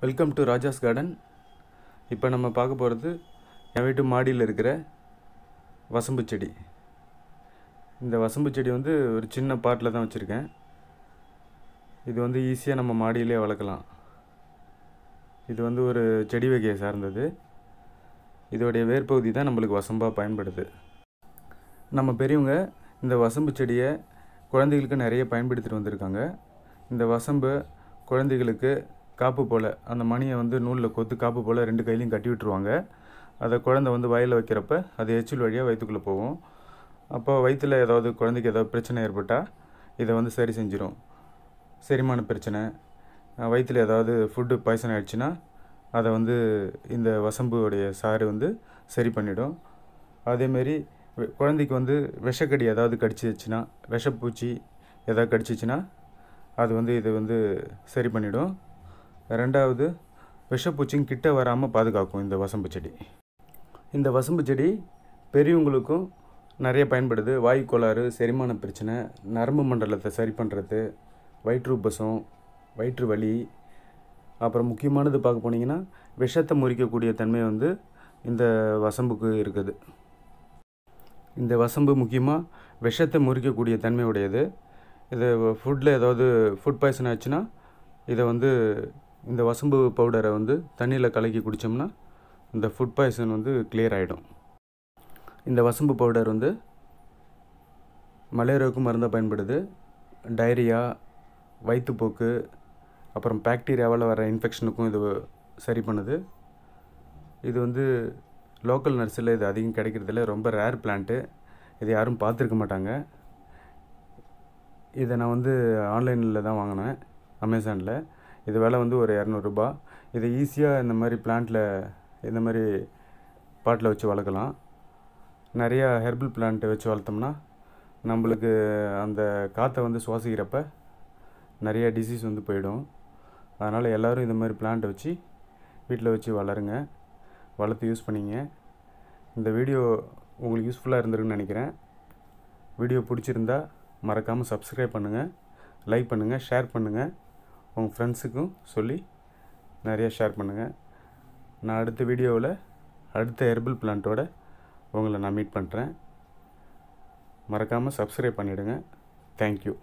welcome to Raja's garden இப்போ நம்ம பார்க்க போகிறது என் வீட்டு மாடியில் இருக்கிற வசம்பு செடி இந்த வசம்பு செடி வந்து ஒரு சின்ன பாட்டில் தான் வச்சுருக்கேன் இது வந்து ஈஸியாக நம்ம மாடியிலே வளர்க்கலாம் இது வந்து ஒரு செடி வகையை சார்ந்தது இதோடைய வேர்பகுதி தான் நம்மளுக்கு வசம்பாக பயன்படுது நம்ம பெரியவங்க இந்த வசம்பு செடியை குழந்தைகளுக்கு நிறைய பயன்படுத்திட்டு வந்திருக்காங்க இந்த வசம்பு குழந்தைகளுக்கு காப்பு போல் அந்த மணியை வந்து நூலில் கொத்து காப்பு போல் ரெண்டு கையிலையும் கட்டி விட்டுருவாங்க அதை குழந்தை வந்து வயலில் வைக்கிறப்ப அது எச்சில் வழியாக வயிற்றுக்குள்ளே போகும் அப்போ வயிற்றில் ஏதாவது குழந்தைக்கு ஏதாவது பிரச்சனை ஏற்பட்டால் இதை வந்து சரி செஞ்சிடும் செரிமான பிரச்சனை வயிற்றில் ஏதாவது ஃபுட்டு பாய்சன் ஆகிடுச்சுன்னா அதை வந்து இந்த வசம்புடைய சாறு வந்து சரி பண்ணிவிடும் அதேமாரி குழந்தைக்கு வந்து விஷக்கடி ஏதாவது கடிச்சிச்சுன்னா விஷப்பூச்சி எதாவது கடிச்சிச்சுன்னா அது வந்து இது வந்து சரி பண்ணிவிடும் ரெண்டாவது விஷப்பூச்சியும் கிட்ட வராமல் பாதுகாக்கும் இந்த வசம்பு செடி இந்த வசம்பு செடி பெரியவங்களுக்கும் நிறைய பயன்படுது வாயு கோளாறு செரிமான பிரச்சனை நரம்பு மண்டலத்தை சரி பண்ணுறது வயிற்றுப்பசம் வயிற்று வலி அப்புறம் முக்கியமானது பார்க்க போனீங்கன்னா விஷத்தை முறிக்கக்கூடிய தன்மை வந்து இந்த வசம்புக்கு இருக்குது இந்த வசம்பு முக்கியமாக விஷத்தை முறிக்கக்கூடிய தன்மையுடையது இது ஃபுட்டில் ஏதாவது ஃபுட் பாய்சன் ஆச்சுன்னா இதை வந்து இந்த வசம்பு பவுடரை வந்து தண்ணியில் கலக்கி குடித்தோம்னா இந்த ஃபுட் பாய்சன் வந்து கிளியர் ஆகிடும் இந்த வசம்பு பவுடர் வந்து மலேரியாவுக்கும் மருந்தாக பயன்படுது டைரியா வயிற்றுப்போக்கு அப்புறம் பாக்டீரியாவால் வர இன்ஃபெக்ஷனுக்கும் இது சரி பண்ணுது இது வந்து லோக்கல் நர்ஸில் இது அதிகம் கிடைக்கிறதில்ல ரொம்ப ரேர் பிளான்ட்டு இது யாரும் பார்த்துருக்க மாட்டாங்க இதை நான் வந்து ஆன்லைனில் தான் வாங்கினேன் அமேசானில் இது விலை வந்து ஒரு இரநூறுபா இதை ஈஸியாக இந்த மாதிரி பிளான்ட்டில் இந்த மாதிரி பாட்டில் வச்சு வளர்க்கலாம் நிறையா ஹெர்பல் பிளான்ட்டு வச்சு வளர்த்தோம்னா நம்மளுக்கு அந்த காற்றை வந்து சுவாசிக்கிறப்ப நிறைய டிசீஸ் வந்து போயிடும் அதனால் எல்லோரும் இந்த மாதிரி பிளான்ட் வச்சு வீட்டில் வச்சு வளருங்க வளர்த்து யூஸ் பண்ணிங்க இந்த வீடியோ உங்களுக்கு யூஸ்ஃபுல்லாக இருந்திருக்குன்னு நினைக்கிறேன் வீடியோ பிடிச்சிருந்தா மறக்காமல் சப்ஸ்கிரைப் பண்ணுங்கள் லைக் பண்ணுங்கள் ஷேர் பண்ணுங்கள் உங்கள் ஃப்ரெண்ட்ஸுக்கும் சொல்லி நிறையா ஷேர் பண்ணுங்கள் நான் அடுத்த வீடியோவில் அடுத்த ஹெர்பல் பிளான்ட்டோட உங்களை நான் மீட் பண்ணுறேன் மறக்காமல் சப்ஸ்கிரைப் பண்ணிவிடுங்க தேங்க்யூ